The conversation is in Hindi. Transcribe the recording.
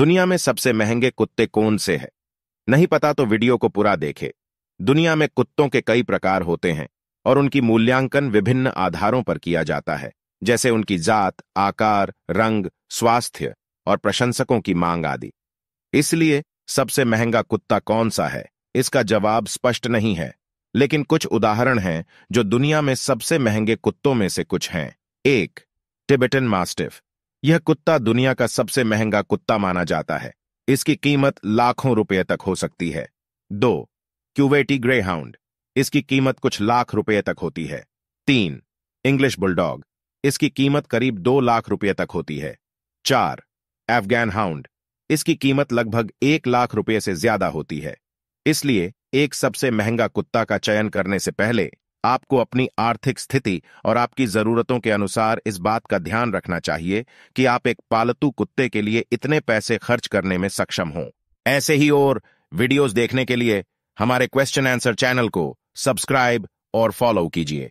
दुनिया में सबसे महंगे कुत्ते कौन से हैं नहीं पता तो वीडियो को पूरा देखे दुनिया में कुत्तों के कई प्रकार होते हैं और उनकी मूल्यांकन विभिन्न आधारों पर किया जाता है जैसे उनकी जात आकार रंग स्वास्थ्य और प्रशंसकों की मांग आदि इसलिए सबसे महंगा कुत्ता कौन सा है इसका जवाब स्पष्ट नहीं है लेकिन कुछ उदाहरण हैं जो दुनिया में सबसे महंगे कुत्तों में से कुछ हैं एक टिबेटन मास्टिफ यह कुत्ता दुनिया का सबसे महंगा कुत्ता माना जाता है इसकी कीमत लाखों रुपए तक हो सकती है दो क्यूवेटी ग्रेहाउंड इसकी कीमत कुछ लाख रुपए तक होती है तीन इंग्लिश बुलडॉग इसकी कीमत करीब दो लाख रुपए तक होती है चार अफगान हाउंड इसकी कीमत लगभग एक लाख रुपए से ज्यादा होती है इसलिए एक सबसे महंगा कुत्ता का चयन करने से पहले आपको अपनी आर्थिक स्थिति और आपकी जरूरतों के अनुसार इस बात का ध्यान रखना चाहिए कि आप एक पालतू कुत्ते के लिए इतने पैसे खर्च करने में सक्षम हों ऐसे ही और वीडियोस देखने के लिए हमारे क्वेश्चन आंसर चैनल को सब्सक्राइब और फॉलो कीजिए